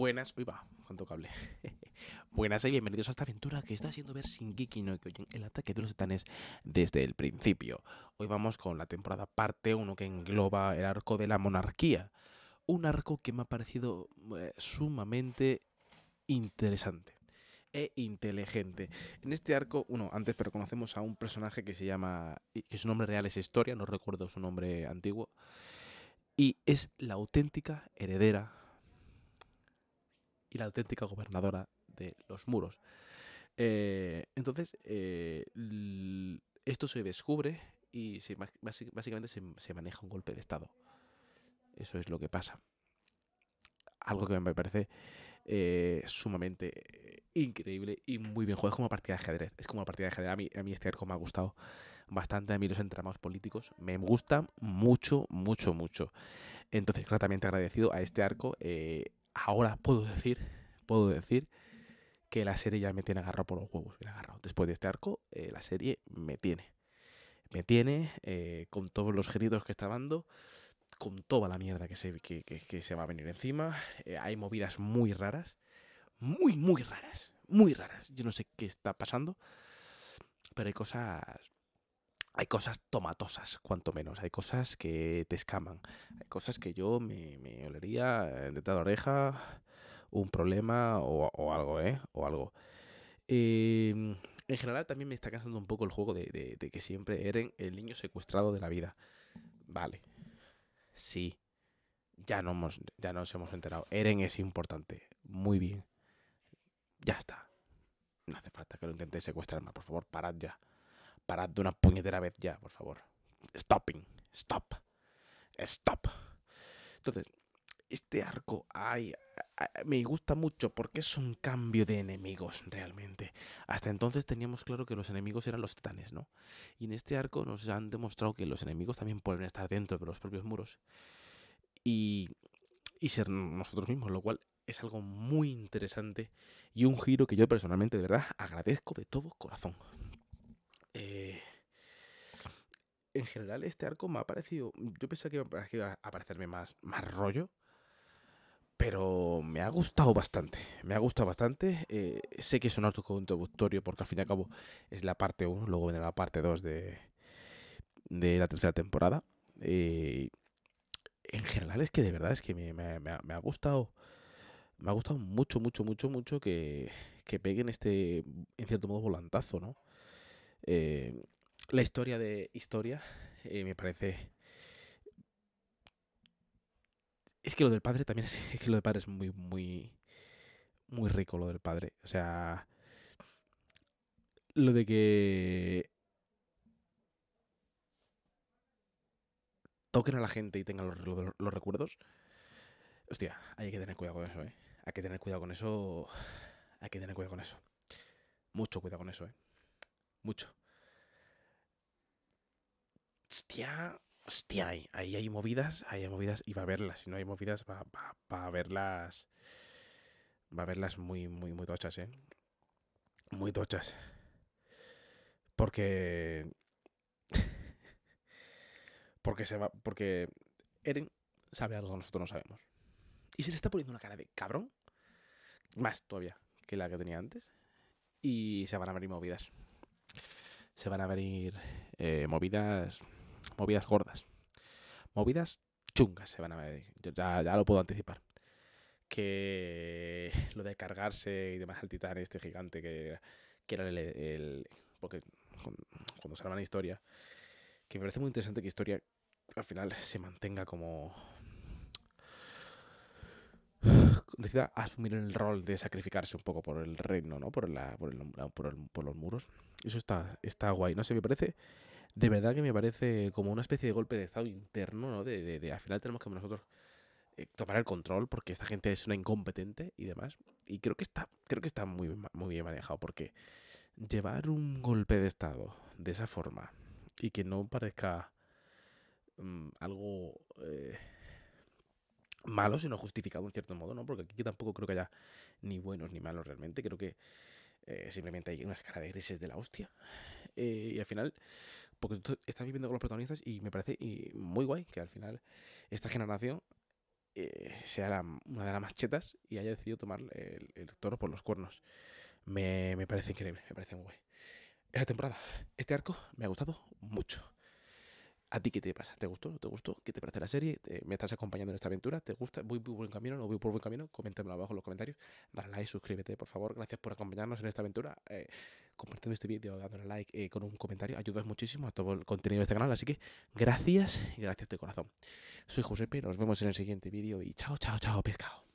Buenas, uy va, cuánto cable. Buenas y bienvenidos a esta aventura que está haciendo ver sin no Kyojin, el ataque de los etanes desde el principio. Hoy vamos con la temporada parte 1 que engloba el arco de la monarquía. Un arco que me ha parecido eh, sumamente interesante e inteligente. En este arco, uno, antes, pero conocemos a un personaje que se llama, que su nombre real es Historia, no recuerdo su nombre antiguo, y es la auténtica heredera y la auténtica gobernadora de los muros. Eh, entonces, eh, esto se descubre y básicamente se, maneja un golpe de Estado. Eso es lo que pasa. Algo que me parece eh, sumamente increíble y muy bien jugado. Es como una partida de ajedrez. Es como una partida de ajedrez. A mí, a mí este arco me ha gustado bastante. A mí los entramados políticos me gustan mucho, mucho, mucho. Entonces, Claramente agradecido a este arco. Eh, ahora puedo decir, puedo decir que la serie ya me tiene agarrado por los huevos. agarrado. Después de este arco, eh, la serie me tiene. Me tiene eh, con todos los geridos que está dando, con toda la mierda que se, que, se va a venir encima. Eh, hay movidas muy raras, muy, muy raras, muy raras. Yo no sé qué está pasando, pero hay cosas hay cosas tomatosas, cuanto menos. Hay cosas que te escaman. Hay cosas que yo me, olería eh, de la oreja un problema o, algo, ¿eh? O algo. Em, en general también me está cansando un poco el juego de, que siempre Eren el niño secuestrado de la vida. Vale. Sí. Ya, no hemos, ya nos hemos enterado. Eren es importante. Muy bien. Ya está. No hace falta que lo intentéis secuestrar Por favor, parad ya. Parad de una puñetera vez ya, por favor. Stopping. Stop. Stop. Entonces, este arco, me gusta mucho porque es un cambio de enemigos realmente. Hasta entonces teníamos claro que los enemigos eran los titanes, ¿no? Y en este arco nos han demostrado que los enemigos también pueden estar dentro de los propios muros y, y ser nosotros mismos, lo cual es algo muy interesante y un giro que yo personalmente de verdad agradezco de todo corazón. Eh, en general, este arco me ha parecido. Yo pensaba que iba a parecerme más, más rollo. Pero me ha gustado bastante. Me ha gustado bastante. Eh, sé que es un arco introductorio porque al fin y al cabo es la parte 1. Luego vendrá la parte 2 de, de la tercera temporada. Eh, en general es que de verdad es que me, ha, gustado. Me ha gustado mucho, mucho, mucho, mucho que peguen este, en cierto modo, volantazo, ¿no? Eh, la historia de historia eh, me parece... Es que lo del padre también es, que lo del padre es muy, muy, muy rico lo del padre. O sea, lo de que toquen a la gente y tengan los, recuerdos. Hostia, hay que tener cuidado con eso, ¿eh? Hay que tener cuidado con eso. Hay que tener cuidado con eso. Mucho cuidado con eso, ¿eh? mucho. Hostia, hostia, ahí, hay movidas, ahí hay movidas y va a verlas. Si no hay movidas, va, a verlas. Va a verlas muy, muy, muy tochas, ¿eh? Muy tochas. Porque. porque se va. Porque Eren sabe algo que nosotros no sabemos. Y se le está poniendo una cara de cabrón. Más todavía que la que tenía antes. Y se van a ver movidas se van a venir eh, movidas, movidas gordas. Movidas chungas se van a venir. ya, lo puedo anticipar que lo de cargarse y demás al titán este gigante que, que era el, porque cuando se la historia que me parece muy interesante que historia al final se mantenga como decida asumir el rol de sacrificarse un poco por el reino, ¿no? Por, por, el, por, los muros. Eso está, está guay, no sé, me parece de verdad que me parece como una especie de golpe de estado interno, ¿no? De, al final tenemos que nosotros eh, tomar el control porque esta gente es una incompetente y demás. Y creo que está, creo que está muy, muy bien manejado porque llevar un golpe de estado de esa forma y que no parezca mm, algo eh, y no justificado en cierto modo, ¿no? Porque aquí tampoco creo que haya ni buenos ni malos realmente. Creo que eh, simplemente hay una escala de grises de la hostia. Eh, y al final, porque tú estás viviendo con los protagonistas y me parece muy guay que al final esta generación eh, sea una de las machetas y haya decidido tomar el, toro por los cuernos. Me, me parece increíble, me parece muy guay. Esa temporada, este arco me ha gustado mucho. ¿A ti qué te pasa? ¿Te gustó? ¿No te gustó? ¿Qué te parece la serie? ¿Me estás acompañando en esta aventura? ¿Te gusta? ¿Voy por buen camino? ¿No voy por buen camino? Coméntamelo abajo en los comentarios. Dale like, suscríbete, por favor. Gracias por acompañarnos en esta aventura. Eh, compartiendo este vídeo, dándole like eh, con un comentario. Ayudas muchísimo a todo el contenido de este canal. Así que gracias y gracias de corazón. Soy Josepe. Nos vemos en el siguiente vídeo y chao, chao, chao, pescado.